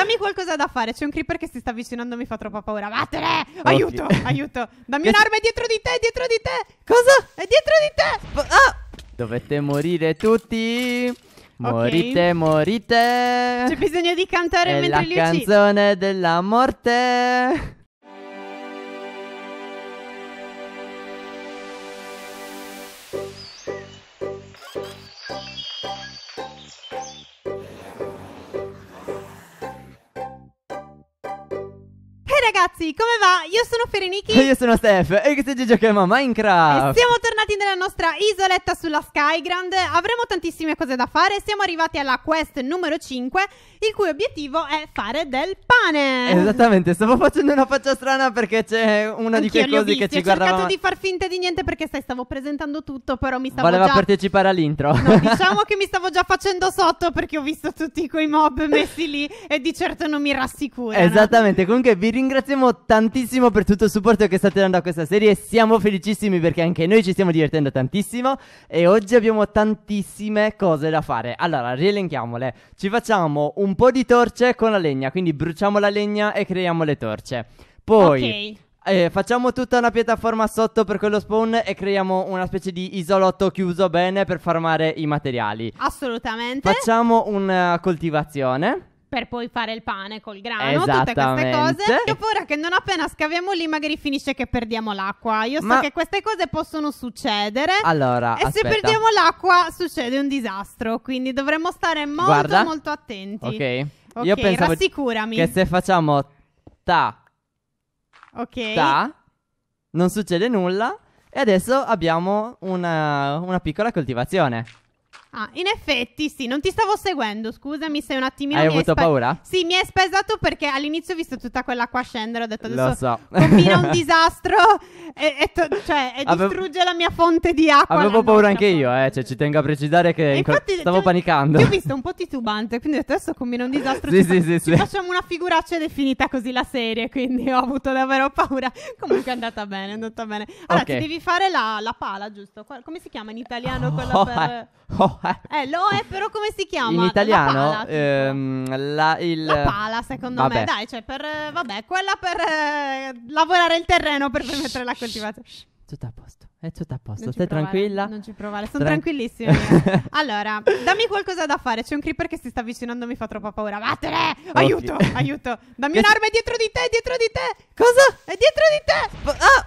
Dammi qualcosa da fare. C'è un creeper che si sta avvicinando, mi fa troppa paura. Vattene! Aiuto, okay. aiuto. Dammi un'arma, è dietro di te, è dietro di te. Cosa? È dietro di te. Ah! Dovete morire tutti. Morite, okay. morite. C'è bisogno di cantare È mentre li uccidi. la canzone della morte. ragazzi, come va? Io sono Fereniki E io sono Steph e che stai giocando a Minecraft E siamo tornati nella nostra isoletta sulla Skyground Avremo tantissime cose da fare Siamo arrivati alla quest numero 5 Il cui obiettivo è fare del pane Esattamente, stavo facendo una faccia strana perché c'è una Anch'io di quelle cose che ci guardava Ho cercato di far finta di niente perché sai, stavo presentando tutto Però mi stavo Voleva già... partecipare all'intro No, diciamo che mi stavo già facendo sotto perché ho visto tutti quei mob messi lì E di certo non mi rassicurano Esattamente, comunque vi ringrazio ringraziamo tantissimo per tutto il supporto che state dando a questa serie. Siamo felicissimi perché anche noi ci stiamo divertendo tantissimo. E oggi abbiamo tantissime cose da fare. Allora, rielenchiamole. Ci facciamo un po' di torce con la legna. Quindi bruciamo la legna e creiamo le torce. Poi. Ok. Eh, facciamo tutta una piattaforma sotto per quello spawn e creiamo una specie di isolotto chiuso bene per farmare i materiali. Assolutamente. Facciamo una coltivazione per poi fare il pane col grano, tutte queste cose. Io paura che non appena scaviamo lì magari finisce che perdiamo l'acqua. Io so Ma... che queste cose possono succedere. Allora, e aspetta. se perdiamo l'acqua succede un disastro, quindi dovremmo stare molto Guarda. molto attenti. Ok. Ok, Io pensavo rassicurami. Che se facciamo ta Ok. Ta non succede nulla e adesso abbiamo una, una piccola coltivazione. Ah, in effetti sì, non ti stavo seguendo, scusami sei un attimino... Hai avuto spa- paura? Sì, mi è spesato perché all'inizio ho visto tutta quella qua scendere, ho detto adesso Lo so. combina un disastro e, e to- cioè, e Avev- distrugge la mia fonte di acqua. Avevo paura anche io, eh, cioè, ci tengo a precisare che infatti, co- stavo panicando. Ti ho visto un po' titubante, quindi ho detto adesso combina un disastro. sì, sì, fa- sì, sì. Facciamo una figuraccia ed è finita così la serie, quindi ho avuto davvero paura. Comunque è andata bene, è andata bene. Allora, okay. ti devi fare la, la pala, giusto? Come si chiama in italiano oh, quella per... Eh. Oh, è. Eh, lo è, però come si chiama? In italiano? La pala, ehm, la, il... la pala secondo vabbè. me. Dai, cioè, per, eh, vabbè, quella per eh, lavorare il terreno per permettere la coltivazione. Tutto a posto. È tutto a posto, stai tranquilla? Non ci provare, sono Tran- tranquillissima. allora, dammi qualcosa da fare. C'è un creeper che si sta avvicinando, mi fa troppa paura. Vattene! Aiuto, okay. aiuto. Dammi che... un'arma, è dietro di te, è dietro di te. Cosa? È dietro di te. Ah!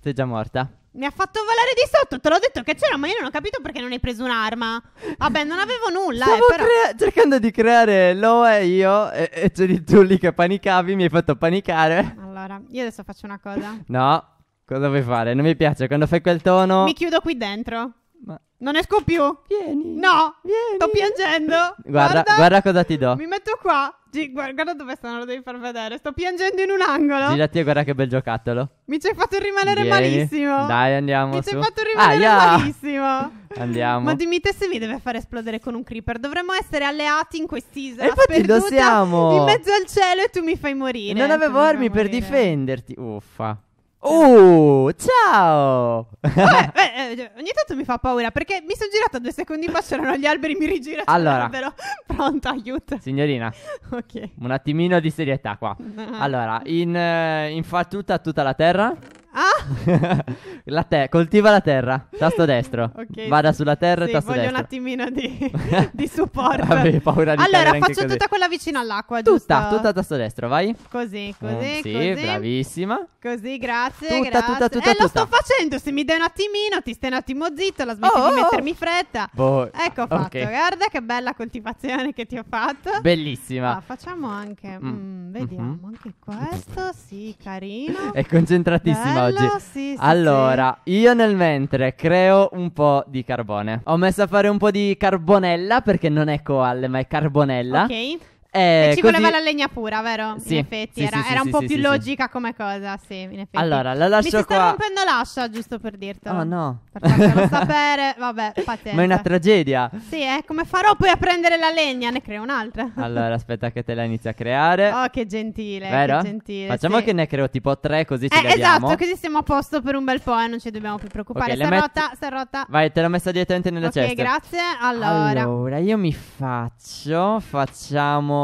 Sei già morta. Mi ha fatto volare di sotto, te l'ho detto che c'era, ma io non ho capito perché non hai preso un'arma. Vabbè, non avevo nulla. Eh, Stavo eh, però... crea- cercando di creare Loa e io, e, e c'eri tu lì che panicavi, mi hai fatto panicare. Allora, io adesso faccio una cosa. No, cosa vuoi fare? Non mi piace quando fai quel tono. Mi chiudo qui dentro. Ma... Non esco più. Vieni. No, vieni. Sto piangendo. Guarda, guarda, guarda cosa ti do. Mi metto qua. G- guarda dove stanno, lo devi far vedere. Sto piangendo in un angolo. Girati e guarda che bel giocattolo. Mi ci hai fatto rimanere vieni. malissimo. Dai, andiamo. Mi ci hai fatto rimanere ah, malissimo. andiamo. Ma dimmi te se mi deve far esplodere con un creeper. Dovremmo essere alleati in quest'isola. E infatti lo siamo. In mezzo al cielo e tu mi fai morire. Non eh, avevo armi per difenderti. Uffa. Oh, ciao! Vabbè, beh, eh, cioè, ogni tanto mi fa paura perché mi sono girata due secondi fa, c'erano gli alberi, mi rigiro Allora. Pronto, aiuto. Signorina, ok. un attimino di serietà qua. Allora, in, eh, in fattuta tutta la terra. Ah! la te- coltiva la terra, tasto destro. Okay, Vada sulla terra sì, e tasto voglio destro. voglio un attimino di, di supporto. Avevi paura di Allora, faccio così. tutta quella vicino all'acqua, tutta, giusto? Tutta, tutta tasto destro, vai. Così, mm, così, eh, sì, così. bravissima. Così, grazie, tutta, grazie. Tutta, eh, tutta, eh, tutta. lo sto facendo, se mi dai un attimino, ti stai un attimo zitto, la smetti oh, di oh. mettermi fretta. Boh. Ecco fatto, okay. guarda che bella coltivazione che ti ho fatto. Bellissima. Ah, facciamo anche, mm. Mm, mhm. vediamo, mm-hmm. anche questo, sì, carino. È concentratissima bello, oggi. Sì, sì, allora, sì. io nel mentre creo un po' di carbone. Ho messo a fare un po' di carbonella perché non è coalle, ma è carbonella. Ok. Eh, e ci così... voleva la legna pura, vero? Sì, in effetti, sì, era, sì, era un po' più logica come cosa, sì, in effetti. Allora, la lascio Mi qua. Mi sta rompendo l'ascia, giusto per dirtelo. Oh no. Per fartelo sapere, vabbè, pazienza. Ma è una tragedia. Sì, eh, come farò poi a prendere la legna? Ne creo un'altra. allora, aspetta che te la inizi a creare. Oh, che gentile, vero? Che gentile, Facciamo che ne creo tipo tre, così ci eh, Esatto, così siamo a posto per un bel po' e eh, non ci dobbiamo più preoccupare. Okay, met... rotta, sta rotta. Vai, te l'ho messa direttamente nella okay, cesta. Ok, grazie. Allora. Allora, io mi faccio, facciamo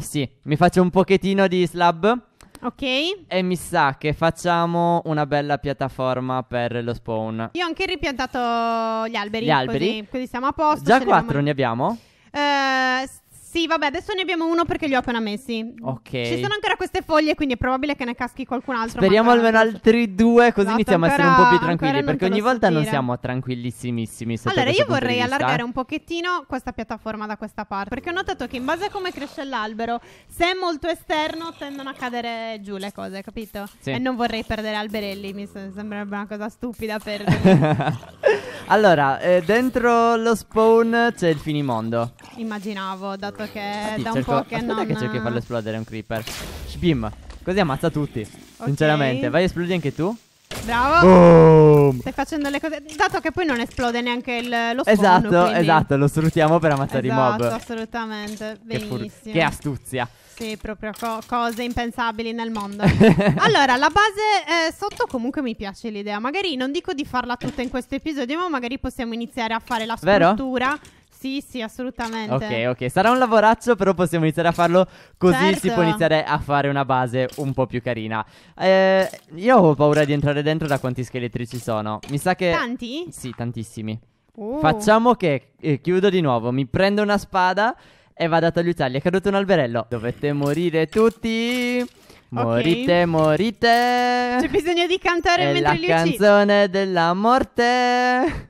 sì, mi faccio un pochettino di slab. Ok. E mi sa che facciamo una bella piattaforma per lo spawn. Io ho anche ripiantato gli alberi. Gli alberi. Così, così siamo a posto. Già quattro abbiamo... ne abbiamo? Uh, sì, vabbè, adesso ne abbiamo uno perché li ho appena messi. Ok. Ci sono ancora queste foglie, quindi è probabile che ne caschi qualcun altro. Speriamo almeno altri due, così esatto, iniziamo ancora, a essere un po' più tranquilli. Perché ogni volta non siamo tranquillissimissimi. Allora, io vorrei allargare un pochettino questa piattaforma da questa parte. Perché ho notato che in base a come cresce l'albero, se è molto esterno, tendono a cadere giù le cose, capito? Sì. E non vorrei perdere alberelli, mi sembrerebbe una cosa stupida perdere. allora, eh, dentro lo spawn c'è il finimondo. Immaginavo, dato che Infatti, ah, da un cerco, po' che aspetta non... che cerchi di farlo esplodere un creeper. Sbim, così ammazza tutti. Okay. Sinceramente, vai esplodi anche tu. Bravo. Boom. Stai facendo le cose. Dato che poi non esplode neanche il, lo sfondo. Esatto, quindi. esatto, lo sfruttiamo per ammazzare esatto, i mob. Esatto, assolutamente. Benissimo. Che, che astuzia. Sì, proprio co cose impensabili nel mondo. allora, la base eh, sotto comunque mi piace l'idea. Magari non dico di farla tutta in questo episodio, ma magari possiamo iniziare a fare la struttura. Vero? Sì, sì, assolutamente. Ok, ok. Sarà un lavoraccio, però possiamo iniziare a farlo così certo. si può certo. iniziare a fare una base un po' più carina. Eh, io ho paura di entrare dentro da quanti scheletri ci sono. Mi sa che... Tanti? Sì, tantissimi. Uh. Facciamo che eh, chiudo di nuovo, mi prendo una spada e vado ad aiutarli. È caduto un alberello. Dovete morire tutti. Morite, okay. morite. C'è bisogno di cantare È mentre li uccidi. la canzone della morte.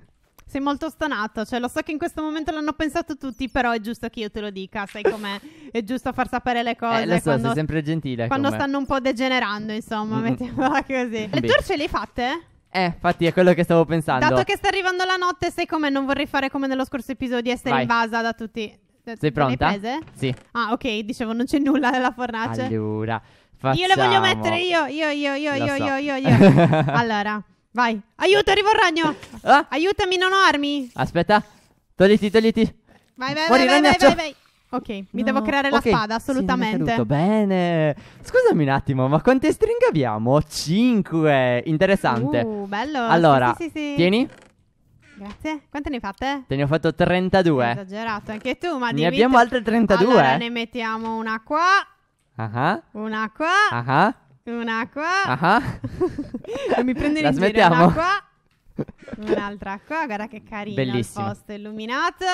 Sei molto stonato, cioè lo so che in questo momento l'hanno pensato tutti, però è giusto che io te lo dica, sai com'è? È giusto far sapere le cose. Eh, lo so, quando, sei sempre gentile. Quando com'è. stanno un po' degenerando, insomma, mm-hmm. mettiamola così. Le tour ce le hai fatte? Eh, infatti è quello che stavo pensando. Dato che sta arrivando la notte, sai com'è? Non vorrei fare come nello scorso episodio, essere Vai. invasa da tutti. Sei pronta? Sì. Ah, ok, dicevo, non c'è nulla nella fornace. Allora, facciamo... Io le voglio mettere io, io, io, io, io, so. io, io, io. allora... Vai. Aiuto, arrivo il ragno. Ah. Aiutami, non ho armi. Aspetta. Togliti, togliti. Vai, vai, Muori, vai, vai, vai, vai, Ok, mi no. devo creare la okay. spada, assolutamente. Sì, Bene. Scusami un attimo, ma quante stringhe abbiamo? Cinque. Interessante. Uh, bello. Allora, sì, sì, sì. tieni. Grazie. Quante ne hai fatte? Te ne ho fatto 32. Esagerato, anche tu, ma Ne abbiamo altre 32. Allora ne mettiamo una qua. Ah. Uh-huh. Una qua. Ah. Uh-huh. Un'acqua. Ah. non mi prendere La in giro. smettiamo? Un'acqua. Un'altra acqua, guarda che carino Bellissimo. il posto illuminato.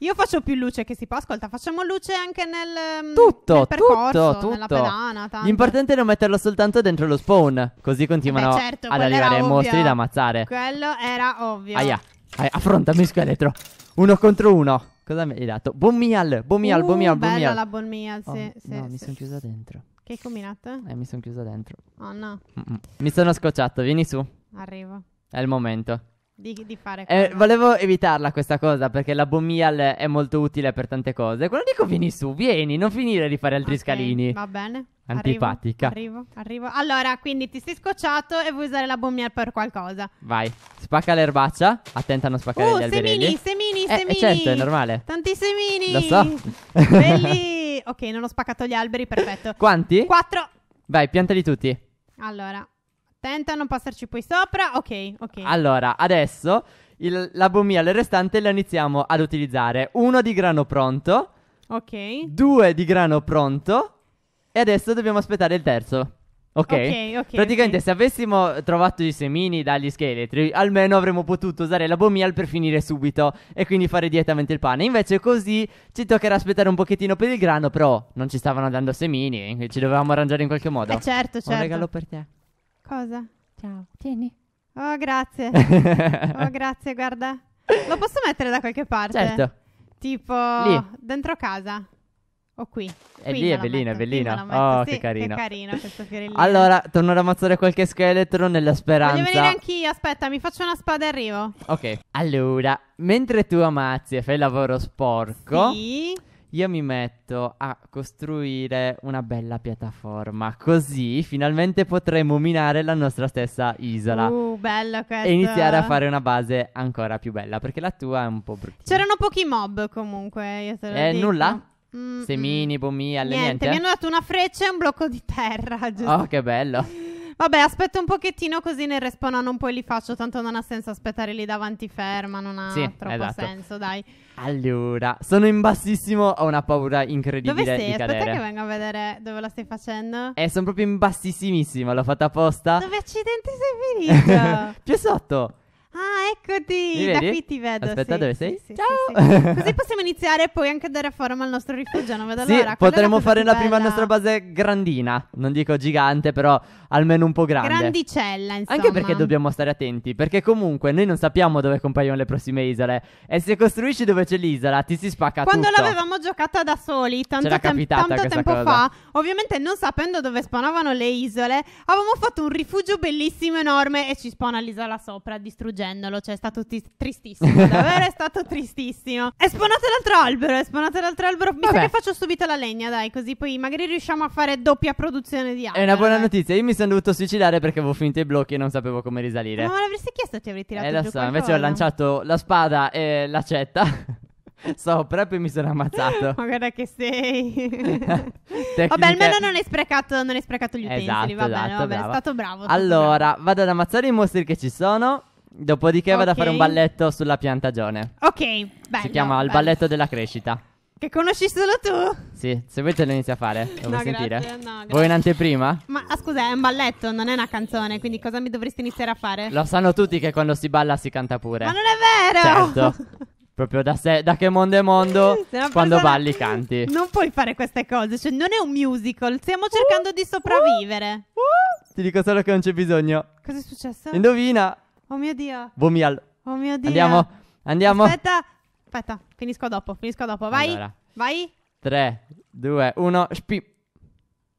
Io faccio più luce che si può, ascolta, facciamo luce anche nel mm, tutto, nel percorso, tutto, nella pedana, tanto. L'importante è non metterlo soltanto dentro lo spawn, così continuano Beh, certo, ad arrivare mostri da ammazzare. Quello era ovvio. Aia, Aia. affrontami scheletro. Uno contro uno. Cosa mi hai dato? Buon meal, buon meal, uh, buon meal, bella la buon sì, oh, sì, No, sì. mi sono chiusa dentro. Che hai combinato? Eh, mi sono chiusa dentro. Oh no. Mm-mm. Mi sono scocciato, vieni su. Arrivo. È il momento. Di, di fare eh, volevo evitarla questa cosa perché la bombial è molto utile per tante cose. Quando dico vieni su, vieni, non finire di fare altri okay, scalini. Va bene. Antipatica. Arrivo, arrivo, Allora, quindi ti sei scocciato e vuoi usare la bombial per qualcosa. Vai. Spacca l'erbaccia. Attenta a non spaccare uh, gli semini, alberelli. semini, semini, eh, eh, semini. certo, è normale. Tanti semini. Lo so. Belli. Ok, non ho spaccato gli alberi, perfetto. Quanti? Quattro. Vai, piantali tutti. Allora, attenta a non passarci poi sopra. Ok, ok. Allora, adesso il, la bombia, le restante, le iniziamo ad utilizzare. Uno di grano pronto. Ok. Due di grano pronto. E adesso dobbiamo aspettare il terzo. Ok, ok. praticamente okay. se avessimo trovato i semini dagli scheletri, almeno avremmo potuto usare la bomial per finire subito e quindi fare direttamente il pane. Invece così ci toccherà aspettare un pochettino per il grano, però non ci stavano dando semini, e ci dovevamo arrangiare in qualche modo. Eh certo, certo. Un regalo per te. Cosa? Ciao, tieni. Oh, grazie. oh, grazie, guarda. Lo posso mettere da qualche parte? Certo. Tipo Lì. dentro casa. Ho qui. È qui lì, è bellino, metto, è bellino. Oh, sì, che carino. Che carina questa fiorellina. Allora, torno ad ammazzare qualche scheletro nella speranza. Voglio venire anch'io, aspetta, mi faccio una spada e arrivo. Ok. Allora, mentre tu ammazzi e fai il lavoro sporco... Sì io mi metto a costruire una bella piattaforma. Così finalmente potremo minare la nostra stessa isola. Uh, bella questa. E iniziare a fare una base ancora più bella, perché la tua è un po' brutta. C'erano pochi mob comunque, io te lo Eh, dico. nulla? Mm, Semini, mm. pomì, alle niente. niente. Mi hanno dato una freccia e un blocco di terra. Oh, giusto? Oh, che bello. Vabbè, aspetto un pochettino così nel respawn un po' li faccio, tanto non ha senso aspettare lì davanti ferma, non ha sì, troppo esatto. senso, dai. Allora, sono in bassissimo, ho una paura incredibile dove sei? di aspetta cadere. Aspetta che vengo a vedere dove la stai facendo. Eh, sono proprio in bassissimissimo, l'ho fatta apposta. Dove accidenti sei finito? Più sotto. Ah, eccoti! da qui ti vedo. Aspetta, sì, dove sei? Sì, Ciao! Sì, Così possiamo iniziare e poi anche dare forma al nostro rifugio. Non vedo sì, l'ora. potremmo fare la prima nostra base grandina. Non dico gigante, però almeno un po' grande. Grandicella, insomma. Anche perché dobbiamo stare attenti, perché comunque noi non sappiamo dove compaiono le prossime isole. E se costruisci dove c'è l'isola, ti si spacca Quando tutto. l'avevamo giocata da soli, tanto, tem- tanto tempo cosa. fa, ovviamente non sapendo dove spawnavano le isole, avevamo fatto un rifugio bellissimo, enorme e ci spawna l'isola sopra, distruggendo distruggendolo, cioè è stato t- tristissimo, davvero è stato tristissimo. Esponate l'altro albero, esponate l'altro albero, mi sa che faccio subito la legna, dai, così poi magari riusciamo a fare doppia produzione di albero. È una buona eh. notizia, io mi sono dovuto suicidare perché avevo finito i blocchi e non sapevo come risalire. Ma me l'avresti chiesto, ti avrei tirato eh, lo so, invece ho lanciato la spada e l'accetta. sopra e poi mi sono ammazzato. Ma guarda che sei. Tecniche... Vabbè, almeno non hai sprecato, non hai sprecato gli utensili. Esatto, va esatto, bene, vabbè, brava. è stato bravo. Allora, bravo. vado ad ammazzare i mostri che ci sono. Dopodiché okay. vado a fare un balletto sulla piantagione. Ok, bello. Si chiama bello. il balletto della crescita. Che conosci solo tu? Sì, se vuoi te lo inizi a fare. Lo no, vuoi grazie, sentire? No, vuoi in anteprima? Ma ah, scusa, è un balletto, non è una canzone, quindi cosa mi dovresti iniziare a fare? Lo sanno tutti che quando si balla si canta pure. Ma non è vero! Certo. Proprio da, se- da, che mondo è mondo, quando balli canti. Non puoi fare queste cose, cioè non è un musical, stiamo cercando uh, di sopravvivere. Uh, uh, uh. ti dico solo che non c'è bisogno. Cosa è successo? Indovina. Oh mio Dio. Vomial. Oh mio Dio. Andiamo. Andiamo. Aspetta. Aspetta, finisco dopo, finisco dopo. Vai. Allora. Vai. 3, 2, 1, spi.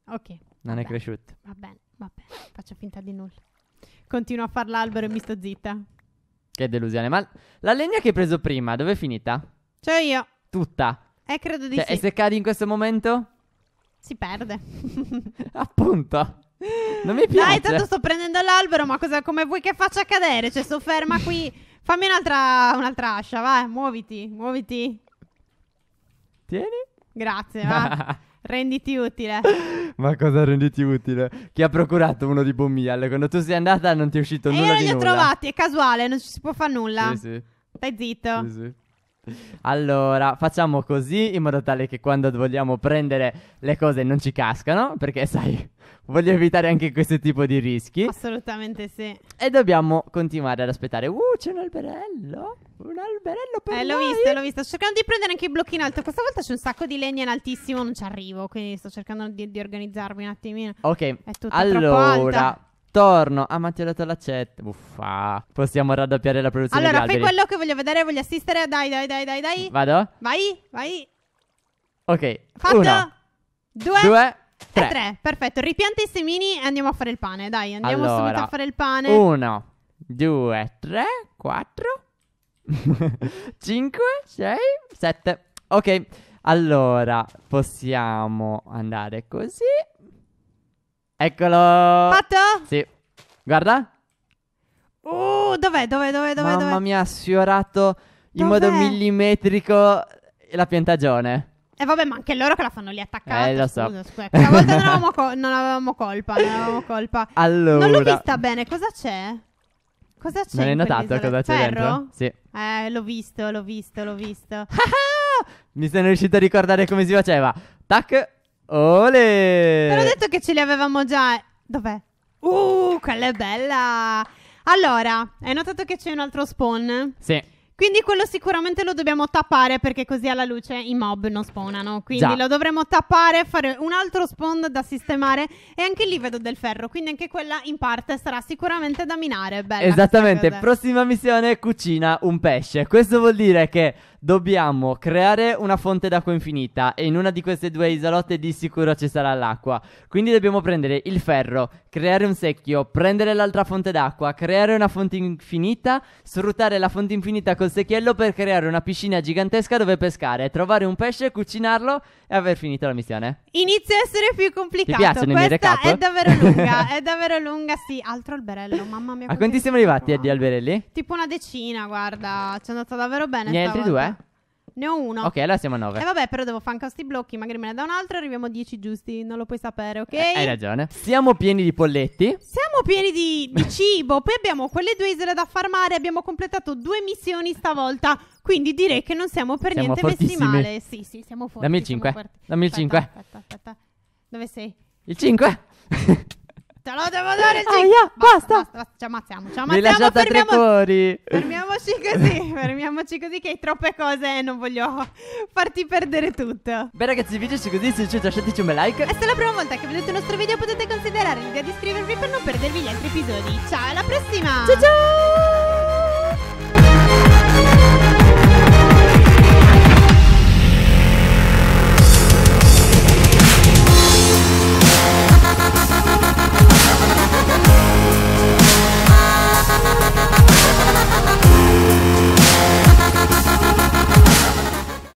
Ok. Non vabbè. è cresciuto. Va bene, va bene. Faccio finta di nulla. Continuo a far l'albero e mi sto zitta. Che delusione. Ma la legna che hai preso prima, dove è finita? Cioè io. Tutta. Eh, credo di cioè, sì. E se cadi in questo momento? Si perde. Appunto. Non mi piace. Dai, tanto sto prendendo l'albero, ma cosa, come vuoi che faccia cadere? Cioè, sto ferma qui. Fammi un'altra, un'altra ascia, vai, muoviti, muoviti. Tieni. Grazie, va. Renditi utile. Ma cosa renditi utile? Chi ha procurato uno di Bommial? Quando tu sei andata non ti è uscito e nulla di nulla. E io li ho trovati, è casuale, non ci si può fare nulla. Sì, sì. Stai zitto. Sì, sì. Allora, facciamo così in modo tale che quando vogliamo prendere le cose non ci cascano, perché sai, voglio evitare anche questo tipo di rischi. Assolutamente sì. E dobbiamo continuare ad aspettare. Uh, c'è un alberello. Un alberello per Eh, l'ho noi. visto, l'ho visto. Sto cercando di prendere anche i blocchi in alto. Questa volta c'è un sacco di legna in altissimo, non ci arrivo, quindi sto cercando di, di organizzarmi un attimino. Ok, È tutto allora, attorno. Ah, ma ti ho dato l'accetta. Uffa. Possiamo raddoppiare la produzione allora, fai quello che voglio vedere, voglio assistere. Dai, dai, dai, dai, dai. Vado? Vai, vai. Ok. Fatto. Uno, due, due tre. E tre. Perfetto. Ripianta i semini e andiamo a fare il pane. Dai, andiamo allora, subito a fare il pane. Uno, due, tre, quattro, cinque, sei, sette. Ok. Allora, possiamo andare così Eccolo. Fatto? Sì. Guarda. Uh, dov'è? Dov'è? Dov'è? Dov'è? Mamma dov'è? mia, ha sfiorato in dov'è? modo millimetrico la piantagione. E eh vabbè, ma anche loro che la fanno lì attaccata. Eh, lo so. Scusa, scusa. Quella non avevamo, co- non avevamo colpa, non avevamo colpa. Allora. Non l'ho vista bene, cosa c'è? Cosa c'è? Non hai notato cosa c'è Ferro? dentro? Sì. Eh, l'ho visto, l'ho visto, l'ho visto. Mi sono riuscito a ricordare come si faceva. Tac, Ole! Te l'ho detto che ce li avevamo già. Eh. Dov'è? Uh, quella è bella! Allora, hai notato che c'è un altro spawn? Sì. Quindi quello sicuramente lo dobbiamo tappare perché così alla luce i mob non spawnano. Quindi Già. lo dovremo tappare, fare un altro spawn da sistemare e anche lì vedo del ferro. Quindi anche quella in parte sarà sicuramente da minare. Bella Esattamente, prossima missione cucina un pesce. Questo vuol dire che dobbiamo creare una fonte d'acqua infinita e in una di queste due isolotte di sicuro ci sarà l'acqua. Quindi dobbiamo prendere il ferro, creare un secchio, prendere l'altra fonte d'acqua, creare una fonte infinita, sfruttare la fonte infinita col secchiello per creare una piscina gigantesca dove pescare, trovare un pesce, cucinarlo e aver finito la missione. Inizia a essere più complicato. Ti piacciono Questa i miei è davvero lunga, è davvero lunga, sì. Altro alberello, mamma mia. A quanti siamo arrivati a di alberelli? Tipo una decina, guarda, ci è andata davvero bene. Gli altri due? Ne ho uno. Ok, allora siamo a 9. E eh, vabbè, però devo fare anche questi blocchi. Magari me ne da un altro. Arriviamo a 10 giusti. Non lo puoi sapere, ok? Eh, hai ragione. Siamo pieni di polletti. Siamo pieni di, di cibo. Poi abbiamo quelle due isole da farmare. Abbiamo completato due missioni stavolta. Quindi direi che non siamo per siamo niente fortissimi. messi male. Sì, sì, siamo forti. Dammi il 5. Dammi il 5. Aspetta, aspetta, Dove sei? Il 5. te lo devo dare il ah, basta, basta. basta, ci ammazziamo, ci ammazziamo. Mi lasciate fermiamo... tre cuori. Fermiamoci così, fermiamoci così che hai troppe cose e non voglio farti perdere tutto. Beh ragazzi, il video è così, se vi è piaciuto lasciateci un bel like. E se è la prima volta che vedete il nostro video potete considerare l'idea di iscrivervi per non perdervi gli altri episodi. Ciao, alla prossima! Ciao ciao!